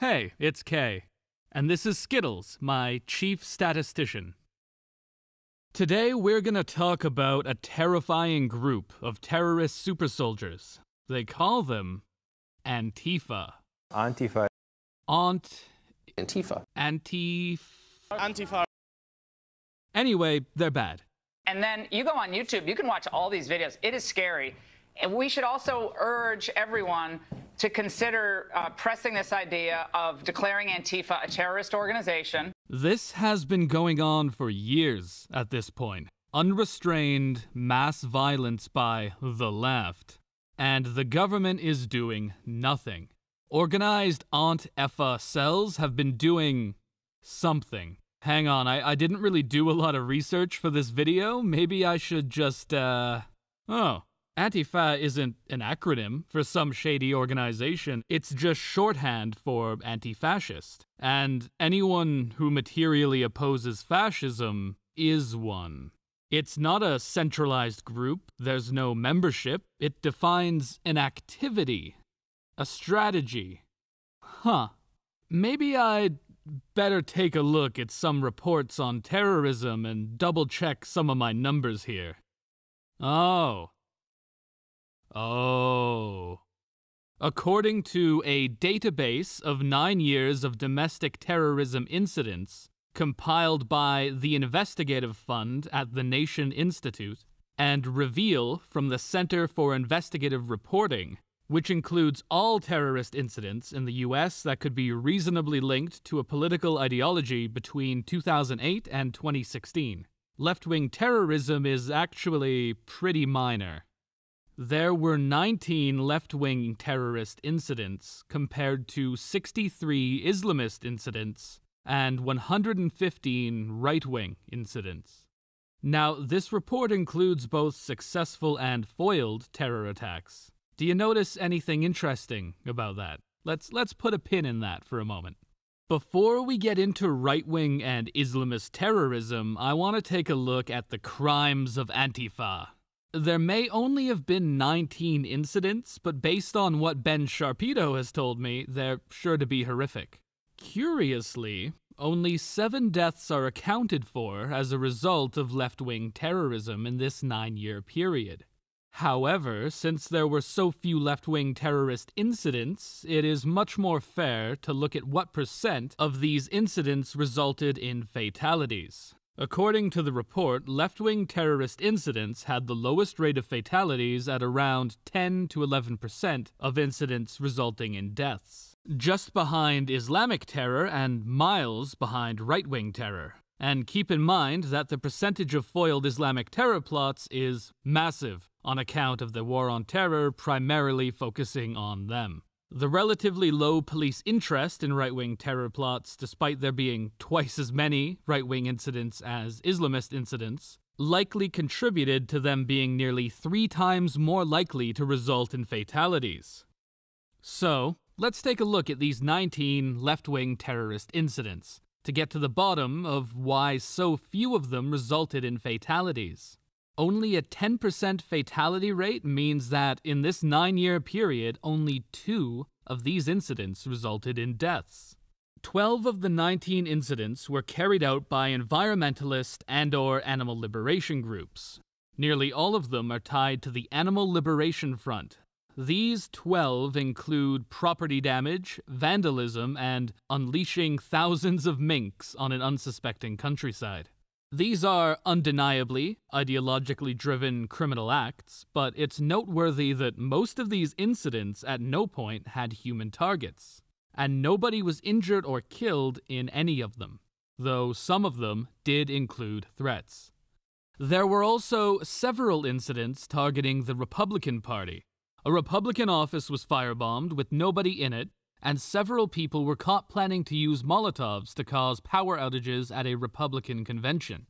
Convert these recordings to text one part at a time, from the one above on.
Hey, it's Kay, and this is Skittles, my chief statistician. Today we're gonna talk about a terrifying group of terrorist super soldiers. They call them Antifa. Antifa. Aunt. Antifa. Antif. Antifa. Anyway, they're bad. And then you go on YouTube, you can watch all these videos. It is scary. And we should also urge everyone to consider uh, pressing this idea of declaring Antifa a terrorist organization. This has been going on for years at this point. Unrestrained mass violence by the left. And the government is doing nothing. Organized Aunt Effa cells have been doing something. Hang on, I, I didn't really do a lot of research for this video. Maybe I should just, uh. Oh, Antifa isn't an acronym for some shady organization, it's just shorthand for anti fascist. And anyone who materially opposes fascism is one. It's not a centralized group, there's no membership. It defines an activity, a strategy. Huh. Maybe I'd better take a look at some reports on terrorism and double check some of my numbers here. Oh, Oh. According to a database of nine years of domestic terrorism incidents compiled by the Investigative Fund at the Nation Institute and Reveal from the Center for Investigative Reporting, which includes all terrorist incidents in the U.S. that could be reasonably linked to a political ideology between 2008 and 2016. Left wing terrorism is actually pretty minor there were 19 left wing terrorist incidents compared to 63 Islamist incidents and 115 right wing incidents. Now, this report includes both successful and foiled terror attacks. Do you notice anything interesting about that? Let's, let's put a pin in that for a moment. Before we get into right wing and Islamist terrorism, I want to take a look at the crimes of Antifa there may only have been 19 incidents, but based on what Ben Sharpedo has told me, they're sure to be horrific. Curiously, only seven deaths are accounted for as a result of left wing terrorism in this nine year period. However, since there were so few left wing terrorist incidents, it is much more fair to look at what percent of these incidents resulted in fatalities. According to the report, left wing terrorist incidents had the lowest rate of fatalities at around 10 to 11 percent of incidents resulting in deaths. Just behind Islamic terror and miles behind right wing terror. And keep in mind that the percentage of foiled Islamic terror plots is massive on account of the war on terror primarily focusing on them. The relatively low police interest in right wing terror plots, despite there being twice as many right wing incidents as Islamist incidents, likely contributed to them being nearly three times more likely to result in fatalities. So, let's take a look at these 19 left wing terrorist incidents to get to the bottom of why so few of them resulted in fatalities. Only a 10% fatality rate means that in this nine year period, only two of these incidents resulted in deaths. 12 of the 19 incidents were carried out by environmentalist and or animal liberation groups. Nearly all of them are tied to the Animal Liberation Front. These 12 include property damage, vandalism, and unleashing thousands of minks on an unsuspecting countryside. These are undeniably ideologically driven criminal acts, but it's noteworthy that most of these incidents at no point had human targets, and nobody was injured or killed in any of them, though some of them did include threats. There were also several incidents targeting the Republican Party. A Republican office was firebombed with nobody in it, and several people were caught planning to use Molotovs to cause power outages at a Republican convention.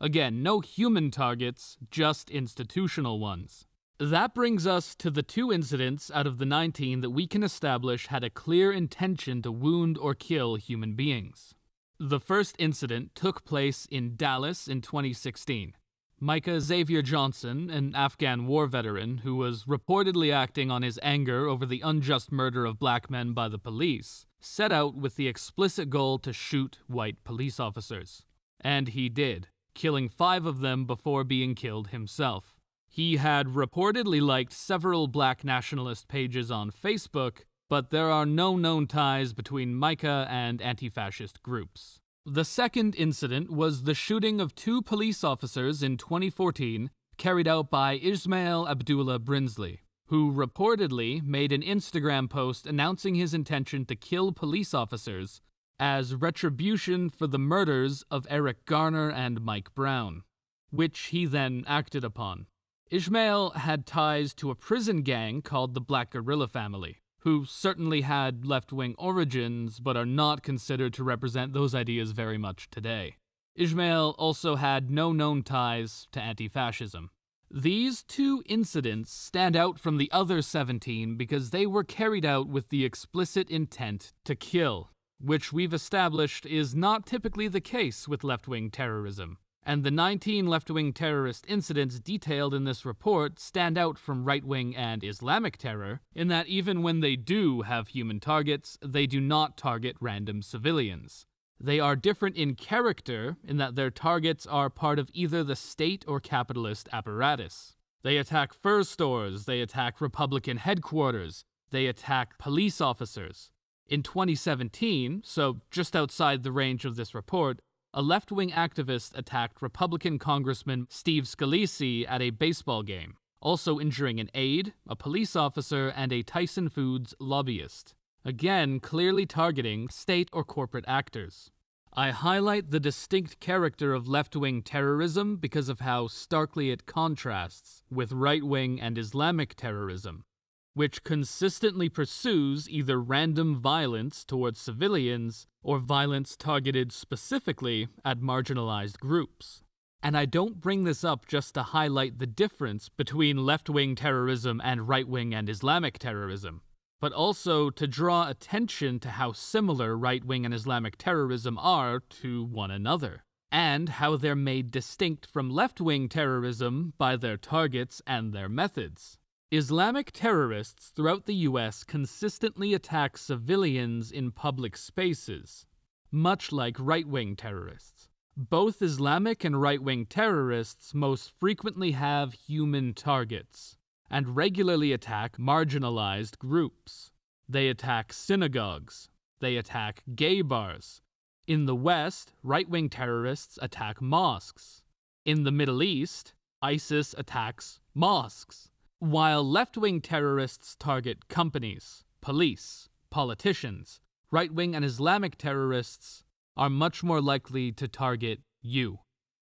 Again, no human targets, just institutional ones. That brings us to the two incidents out of the 19 that we can establish had a clear intention to wound or kill human beings. The first incident took place in Dallas in 2016. Micah Xavier Johnson, an Afghan war veteran who was reportedly acting on his anger over the unjust murder of black men by the police, set out with the explicit goal to shoot white police officers. And he did, killing five of them before being killed himself. He had reportedly liked several black nationalist pages on Facebook, but there are no known ties between Micah and anti fascist groups. The second incident was the shooting of two police officers in 2014, carried out by Ismail Abdullah Brinsley, who reportedly made an Instagram post announcing his intention to kill police officers as retribution for the murders of Eric Garner and Mike Brown, which he then acted upon. Ismail had ties to a prison gang called the Black Gorilla Family who certainly had left wing origins but are not considered to represent those ideas very much today. Ismail also had no known ties to anti fascism. These two incidents stand out from the other 17 because they were carried out with the explicit intent to kill, which we've established is not typically the case with left wing terrorism and the 19 left wing terrorist incidents detailed in this report stand out from right wing and Islamic terror, in that even when they do have human targets, they do not target random civilians. They are different in character, in that their targets are part of either the state or capitalist apparatus. They attack fur stores, they attack Republican headquarters, they attack police officers. In 2017, so just outside the range of this report, a left wing activist attacked Republican Congressman Steve Scalise at a baseball game, also injuring an aide, a police officer, and a Tyson Foods lobbyist. Again, clearly targeting state or corporate actors. I highlight the distinct character of left wing terrorism because of how starkly it contrasts with right wing and Islamic terrorism which consistently pursues either random violence towards civilians or violence targeted specifically at marginalized groups. And I don't bring this up just to highlight the difference between left wing terrorism and right wing and Islamic terrorism, but also to draw attention to how similar right wing and Islamic terrorism are to one another, and how they're made distinct from left wing terrorism by their targets and their methods. Islamic terrorists throughout the US consistently attack civilians in public spaces, much like right wing terrorists. Both Islamic and right wing terrorists most frequently have human targets and regularly attack marginalized groups. They attack synagogues, they attack gay bars. In the West, right wing terrorists attack mosques. In the Middle East, ISIS attacks mosques. While left wing terrorists target companies, police, politicians, right wing and Islamic terrorists are much more likely to target you.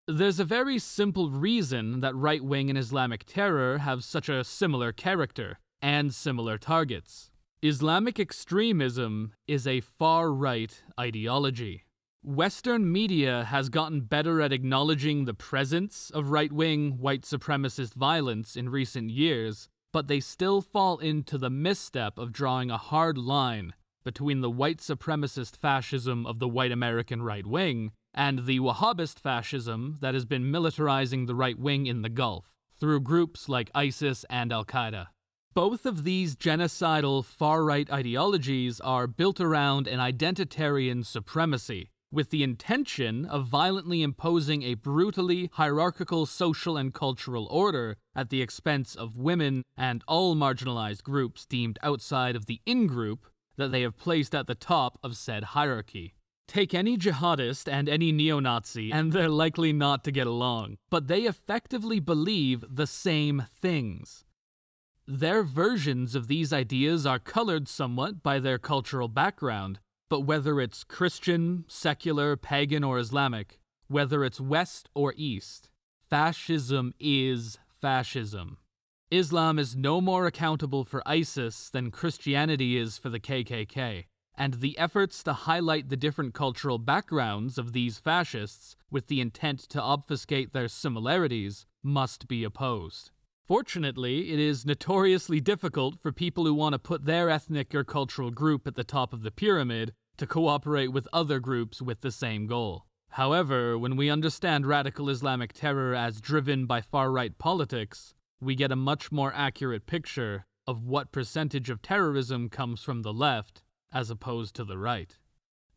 There's a very simple reason that right wing and Islamic terror have such a similar character and similar targets. Islamic extremism is a far right ideology. Western media has gotten better at acknowledging the presence of right wing white supremacist violence in recent years, but they still fall into the misstep of drawing a hard line between the white supremacist fascism of the white American right wing and the Wahhabist fascism that has been militarizing the right wing in the Gulf through groups like ISIS and Al Qaeda. Both of these genocidal far right ideologies are built around an identitarian supremacy with the intention of violently imposing a brutally hierarchical social and cultural order at the expense of women and all marginalized groups deemed outside of the in group that they have placed at the top of said hierarchy. Take any jihadist and any neo Nazi, and they're likely not to get along, but they effectively believe the same things. Their versions of these ideas are colored somewhat by their cultural background, but whether it's Christian, secular, pagan, or Islamic, whether it's West or East, fascism is fascism. Islam is no more accountable for ISIS than Christianity is for the KKK, and the efforts to highlight the different cultural backgrounds of these fascists with the intent to obfuscate their similarities must be opposed. Fortunately, it is notoriously difficult for people who want to put their ethnic or cultural group at the top of the pyramid to cooperate with other groups with the same goal. However, when we understand radical Islamic terror as driven by far right politics, we get a much more accurate picture of what percentage of terrorism comes from the left as opposed to the right.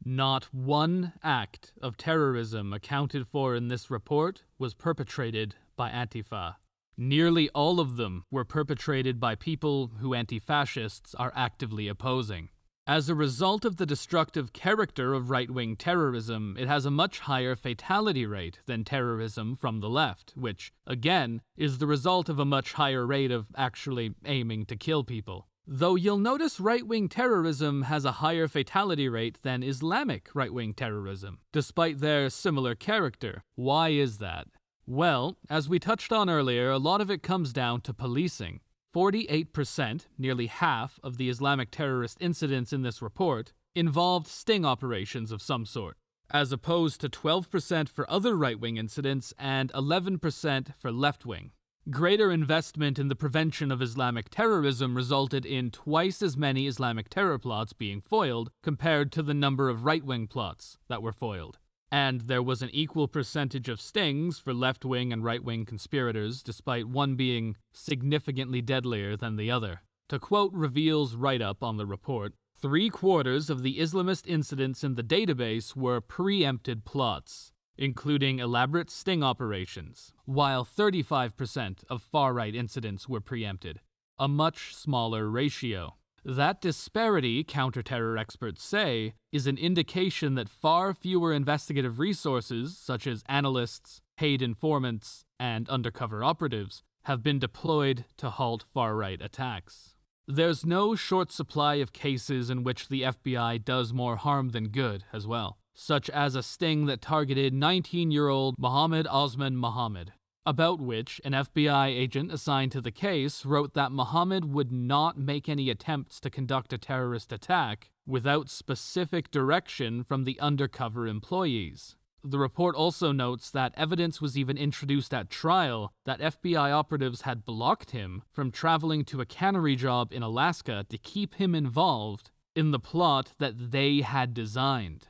Not one act of terrorism accounted for in this report was perpetrated by Antifa. Nearly all of them were perpetrated by people who anti fascists are actively opposing. As a result of the destructive character of right wing terrorism, it has a much higher fatality rate than terrorism from the left, which, again, is the result of a much higher rate of actually aiming to kill people. Though you'll notice right wing terrorism has a higher fatality rate than Islamic right wing terrorism, despite their similar character. Why is that? Well, as we touched on earlier, a lot of it comes down to policing. 48%, nearly half, of the Islamic terrorist incidents in this report involved sting operations of some sort, as opposed to 12% for other right wing incidents and 11% for left wing. Greater investment in the prevention of Islamic terrorism resulted in twice as many Islamic terror plots being foiled compared to the number of right wing plots that were foiled and there was an equal percentage of stings for left wing and right wing conspirators, despite one being significantly deadlier than the other. To quote Reveal's write up on the report, three quarters of the Islamist incidents in the database were preempted plots, including elaborate sting operations, while 35% of far right incidents were preempted, a much smaller ratio. That disparity, terror experts say, is an indication that far fewer investigative resources, such as analysts, paid informants, and undercover operatives, have been deployed to halt far right attacks. There's no short supply of cases in which the FBI does more harm than good as well, such as a sting that targeted 19 year old Mohammed Osman Mohammed, about which an FBI agent assigned to the case wrote that Mohammed would not make any attempts to conduct a terrorist attack without specific direction from the undercover employees. The report also notes that evidence was even introduced at trial that FBI operatives had blocked him from traveling to a cannery job in Alaska to keep him involved in the plot that they had designed.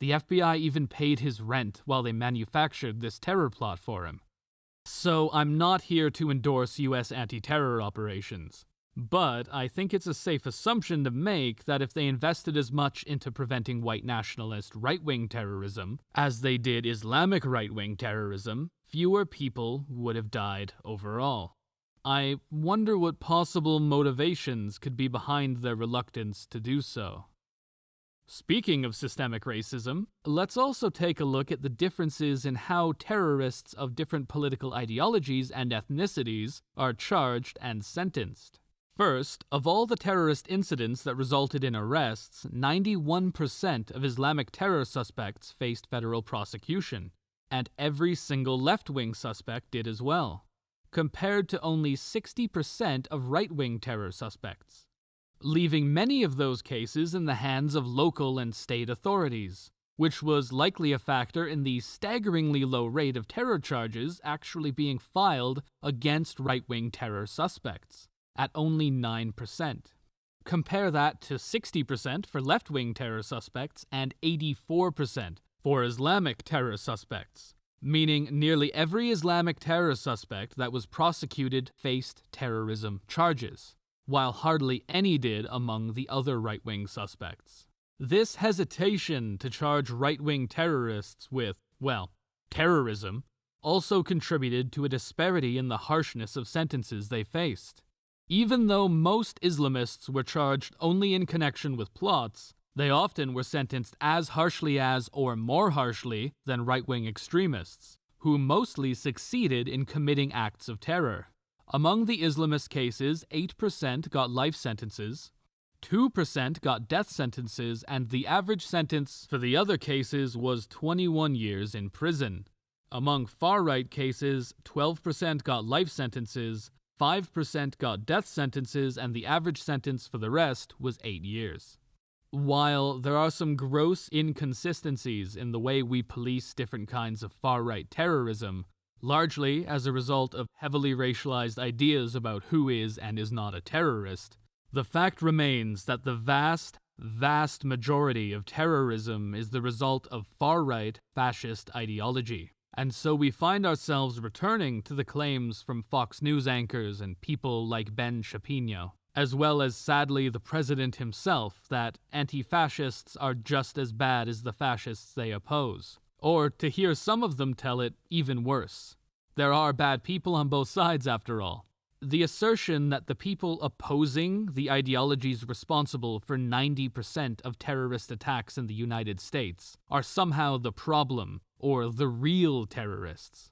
The FBI even paid his rent while they manufactured this terror plot for him. So I'm not here to endorse US anti terror operations. But I think it's a safe assumption to make that if they invested as much into preventing white nationalist right wing terrorism as they did Islamic right wing terrorism, fewer people would have died overall. I wonder what possible motivations could be behind their reluctance to do so. Speaking of systemic racism, let's also take a look at the differences in how terrorists of different political ideologies and ethnicities are charged and sentenced. First, of all the terrorist incidents that resulted in arrests, 91% of Islamic terror suspects faced federal prosecution, and every single left wing suspect did as well, compared to only 60% of right wing terror suspects leaving many of those cases in the hands of local and state authorities, which was likely a factor in the staggeringly low rate of terror charges actually being filed against right wing terror suspects, at only 9%. Compare that to 60% for left wing terror suspects and 84% for Islamic terror suspects, meaning nearly every Islamic terror suspect that was prosecuted faced terrorism charges while hardly any did among the other right wing suspects. This hesitation to charge right wing terrorists with, well, terrorism, also contributed to a disparity in the harshness of sentences they faced. Even though most Islamists were charged only in connection with plots, they often were sentenced as harshly as, or more harshly, than right wing extremists, who mostly succeeded in committing acts of terror. Among the Islamist cases, 8% got life sentences, 2% got death sentences, and the average sentence for the other cases was 21 years in prison. Among far right cases, 12% got life sentences, 5% got death sentences, and the average sentence for the rest was 8 years. While there are some gross inconsistencies in the way we police different kinds of far right terrorism, largely as a result of heavily racialized ideas about who is and is not a terrorist, the fact remains that the vast, vast majority of terrorism is the result of far right fascist ideology. And so we find ourselves returning to the claims from Fox News anchors and people like Ben Shapiro, as well as sadly the president himself, that anti fascists are just as bad as the fascists they oppose. Or, to hear some of them tell it, even worse. There are bad people on both sides, after all. The assertion that the people opposing the ideologies responsible for 90% of terrorist attacks in the United States are somehow the problem or the real terrorists.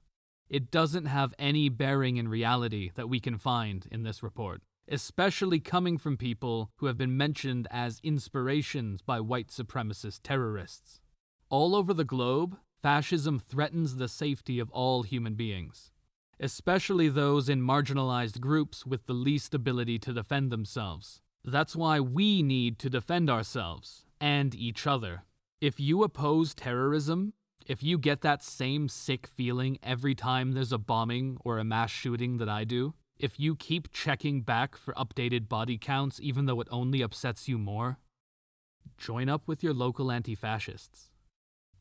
It doesn't have any bearing in reality that we can find in this report, especially coming from people who have been mentioned as inspirations by white supremacist terrorists. All over the globe, fascism threatens the safety of all human beings, especially those in marginalized groups with the least ability to defend themselves. That's why we need to defend ourselves and each other. If you oppose terrorism, if you get that same sick feeling every time there's a bombing or a mass shooting that I do, if you keep checking back for updated body counts even though it only upsets you more, join up with your local anti fascists.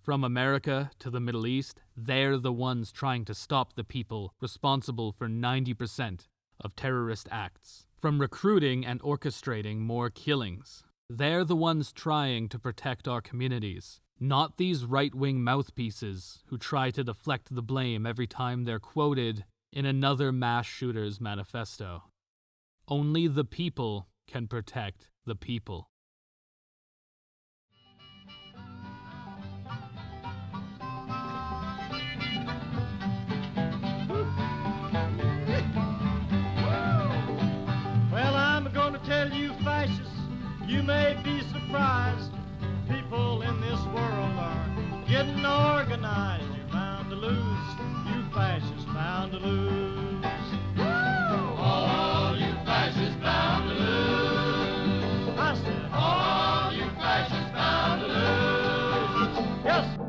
From America to the Middle East, they're the ones trying to stop the people responsible for 90% of terrorist acts from recruiting and orchestrating more killings. They're the ones trying to protect our communities, not these right wing mouthpieces who try to deflect the blame every time they're quoted in another mass shooter's manifesto. Only the people can protect the people. fascists, you may be surprised. People in this world are getting organized. You're bound to lose, you fascists bound to lose. Woo! All you fascists bound to lose. I said, all you fascists bound to lose. Yes.